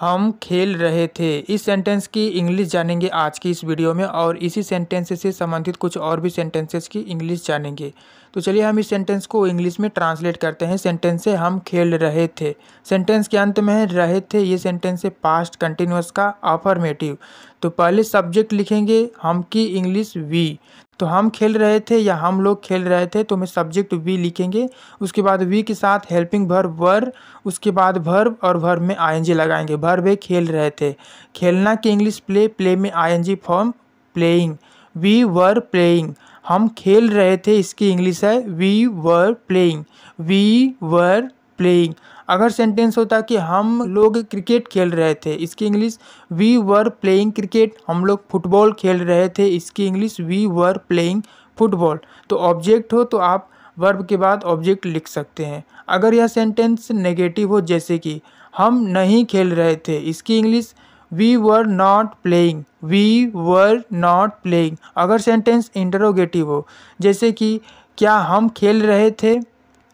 हम खेल रहे थे इस सेंटेंस की इंग्लिश जानेंगे आज की इस वीडियो में और इसी सेंटेंस से संबंधित कुछ और भी सेंटेंसेस की इंग्लिश जानेंगे तो चलिए हम इस सेंटेंस को इंग्लिश में ट्रांसलेट करते हैं सेंटेंस से हम खेल रहे थे सेंटेंस के अंत में रहे थे ये सेंटेंस है पास्ट कंटिन्यूस का अफर्मेटिव तो पहले सब्जेक्ट लिखेंगे हम की इंग्लिश वी तो हम खेल रहे थे या हम लोग खेल रहे थे तो हमें सब्जेक्ट वी लिखेंगे उसके बाद वी के साथ हेल्पिंग भर वर उसके बाद भर और भर में आई लगाएंगे भर वे खेल रहे थे खेलना के इंग्लिश प्ले प्ले में I form playing we were playing हम खेल रहे थे इसकी इंग्लिश है we were playing we were playing अगर सेंटेंस होता कि हम लोग क्रिकेट खेल रहे थे इसकी English we were playing cricket हम लोग फुटबॉल खेल रहे थे इसकी English we were playing football तो ऑब्जेक्ट हो तो आप वर्ब के बाद ऑब्जेक्ट लिख सकते हैं अगर यह सेंटेंस नेगेटिव हो जैसे कि हम नहीं खेल रहे थे इसकी English we were not playing we were not playing अगर सेंटेंस इंटरोगेटिव हो जैसे कि क्या हम खेल रहे थे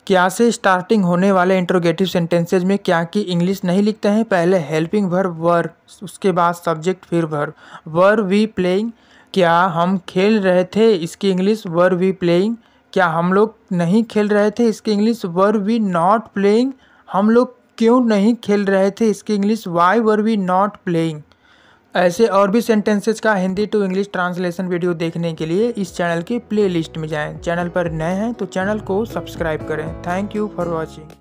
क्या से स्टार्टिंग होने वाले इंट्रोगेटिव सेंटेंसेज में क्या की इंग्लिश नहीं लिखते हैं पहले हेल्पिंग वर्ब वर उसके बाद सब्जेक्ट फिर भर वर वी प्लेइंग क्या हम खेल रहे थे इसकी इंग्लिश वर वी प्लेइंग क्या हम लोग नहीं खेल रहे थे इसकी English were we not playing हम लोग क्यों नहीं खेल रहे थे इसकी English why were we not playing ऐसे और भी सेंटेंसेस का Hindi to English translation video देखने के लिए इस चैनल की प्लेलिस्ट में जाएं। चैनल पर नए हैं तो चैनल को सब्सक्राइब करें थैंक यू फॉर वॉचिंग